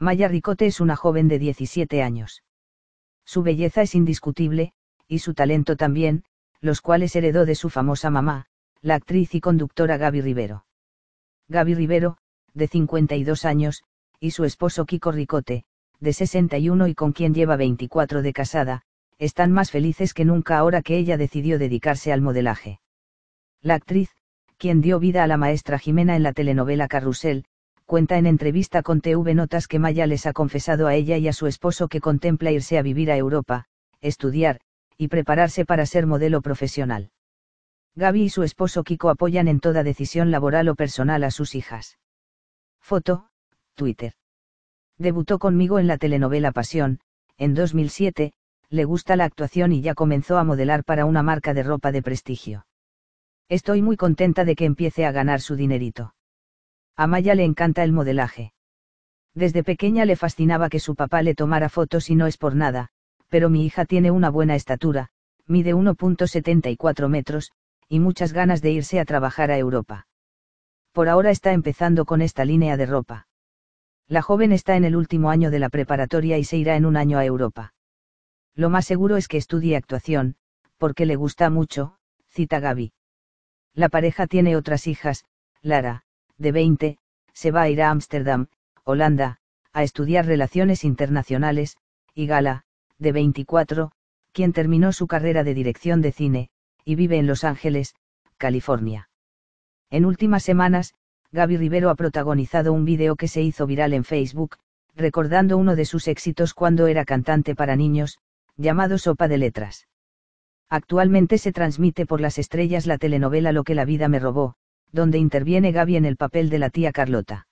Maya Ricote es una joven de 17 años. Su belleza es indiscutible, y su talento también, los cuales heredó de su famosa mamá, la actriz y conductora Gaby Rivero. Gaby Rivero, de 52 años, y su esposo Kiko Ricote, de 61 y con quien lleva 24 de casada, están más felices que nunca ahora que ella decidió dedicarse al modelaje. La actriz, quien dio vida a la maestra Jimena en la telenovela Carrusel, cuenta en entrevista con TV Notas que Maya les ha confesado a ella y a su esposo que contempla irse a vivir a Europa, estudiar, y prepararse para ser modelo profesional. Gaby y su esposo Kiko apoyan en toda decisión laboral o personal a sus hijas. Foto, Twitter. Debutó conmigo en la telenovela Pasión, en 2007, le gusta la actuación y ya comenzó a modelar para una marca de ropa de prestigio. Estoy muy contenta de que empiece a ganar su dinerito a Maya le encanta el modelaje. Desde pequeña le fascinaba que su papá le tomara fotos y no es por nada, pero mi hija tiene una buena estatura, mide 1.74 metros, y muchas ganas de irse a trabajar a Europa. Por ahora está empezando con esta línea de ropa. La joven está en el último año de la preparatoria y se irá en un año a Europa. Lo más seguro es que estudie actuación, porque le gusta mucho, cita Gaby. La pareja tiene otras hijas, Lara, de 20, se va a ir a Ámsterdam, Holanda, a estudiar relaciones internacionales, y Gala, de 24, quien terminó su carrera de dirección de cine, y vive en Los Ángeles, California. En últimas semanas, Gaby Rivero ha protagonizado un vídeo que se hizo viral en Facebook, recordando uno de sus éxitos cuando era cantante para niños, llamado Sopa de Letras. Actualmente se transmite por las estrellas la telenovela Lo que la vida me robó, donde interviene Gaby en el papel de la tía Carlota.